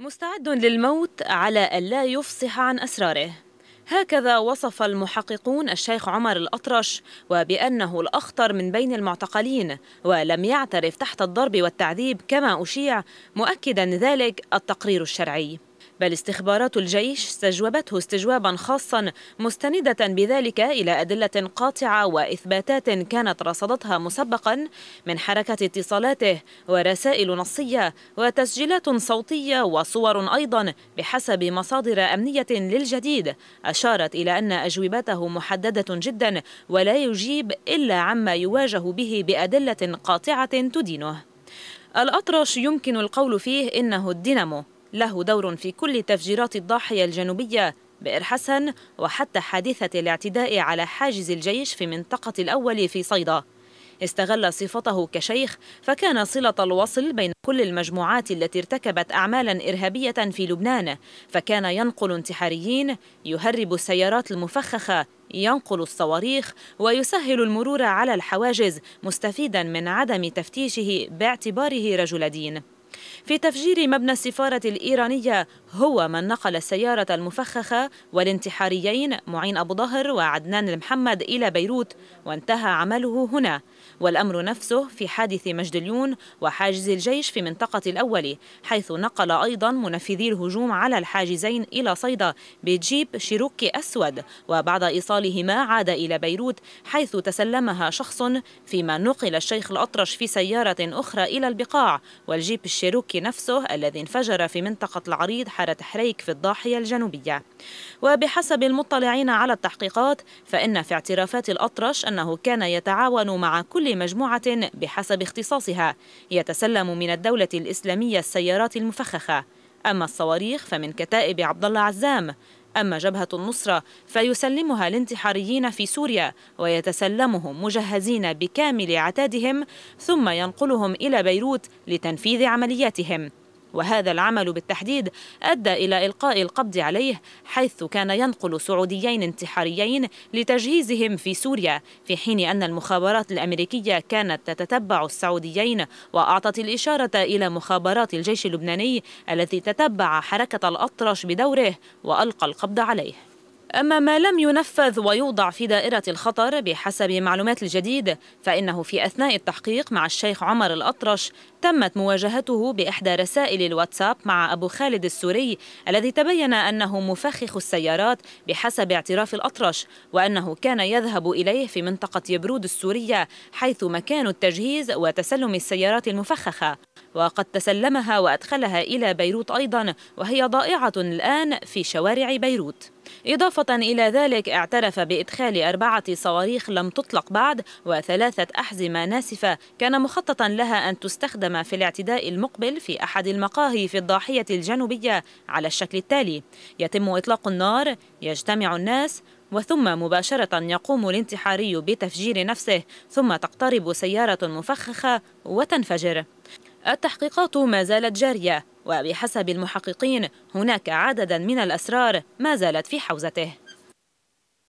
مستعد للموت على ألا يفصح عن أسراره هكذا وصف المحققون الشيخ عمر الأطرش وبأنه الأخطر من بين المعتقلين ولم يعترف تحت الضرب والتعذيب كما أشيع مؤكدا ذلك التقرير الشرعي بل استخبارات الجيش استجوبته استجوابا خاصا مستندة بذلك إلى أدلة قاطعة وإثباتات كانت رصدتها مسبقا من حركة اتصالاته ورسائل نصية وتسجيلات صوتية وصور أيضا بحسب مصادر أمنية للجديد أشارت إلى أن أجوبته محددة جدا ولا يجيب إلا عما يواجه به بأدلة قاطعة تدينه الأطرش يمكن القول فيه إنه الدينامو له دور في كل تفجيرات الضاحية الجنوبية بئر حسن وحتى حادثة الاعتداء على حاجز الجيش في منطقة الأول في صيدا استغل صفته كشيخ فكان صلة الوصل بين كل المجموعات التي ارتكبت أعمالا إرهابية في لبنان فكان ينقل انتحاريين يهرب السيارات المفخخة ينقل الصواريخ ويسهل المرور على الحواجز مستفيدا من عدم تفتيشه باعتباره رجل دين في تفجير مبنى السفارة الإيرانية هو من نقل السيارة المفخخة والانتحاريين معين أبو ظهر وعدنان المحمد إلى بيروت وانتهى عمله هنا والأمر نفسه في حادث مجدليون وحاجز الجيش في منطقة الأول حيث نقل أيضا منفذي الهجوم على الحاجزين إلى صيدا بجيب شيروكي أسود وبعد إيصالهما عاد إلى بيروت حيث تسلمها شخص فيما نقل الشيخ الأطرش في سيارة أخرى إلى البقاع والجيب الشيروكي نفسه الذي انفجر في منطقة العريض بحر حريك في الضاحية الجنوبية وبحسب المطلعين على التحقيقات فإن في اعترافات الأطرش أنه كان يتعاون مع كل مجموعة بحسب اختصاصها يتسلم من الدولة الإسلامية السيارات المفخخة أما الصواريخ فمن كتائب عبد الله عزام أما جبهة النصرة فيسلمها الانتحاريين في سوريا ويتسلمهم مجهزين بكامل عتادهم ثم ينقلهم إلى بيروت لتنفيذ عملياتهم وهذا العمل بالتحديد أدى إلى إلقاء القبض عليه حيث كان ينقل سعوديين انتحاريين لتجهيزهم في سوريا في حين أن المخابرات الأمريكية كانت تتتبع السعوديين وأعطت الإشارة إلى مخابرات الجيش اللبناني الذي تتبع حركة الأطرش بدوره وألقى القبض عليه أما ما لم ينفذ ويوضع في دائرة الخطر بحسب معلومات الجديد فإنه في أثناء التحقيق مع الشيخ عمر الأطرش تمت مواجهته بإحدى رسائل الواتساب مع أبو خالد السوري الذي تبين أنه مفخخ السيارات بحسب اعتراف الأطرش وأنه كان يذهب إليه في منطقة يبرود السورية حيث مكان التجهيز وتسلم السيارات المفخخة وقد تسلمها وأدخلها إلى بيروت أيضا وهي ضائعة الآن في شوارع بيروت إضافة إلى ذلك اعترف بإدخال أربعة صواريخ لم تطلق بعد وثلاثة أحزمة ناسفة كان مخططا لها أن تستخدم في الاعتداء المقبل في أحد المقاهي في الضاحية الجنوبية على الشكل التالي يتم إطلاق النار يجتمع الناس وثم مباشرة يقوم الانتحاري بتفجير نفسه ثم تقترب سيارة مفخخة وتنفجر التحقيقات ما زالت جارية وبحسب المحققين هناك عددا من الأسرار ما زالت في حوزته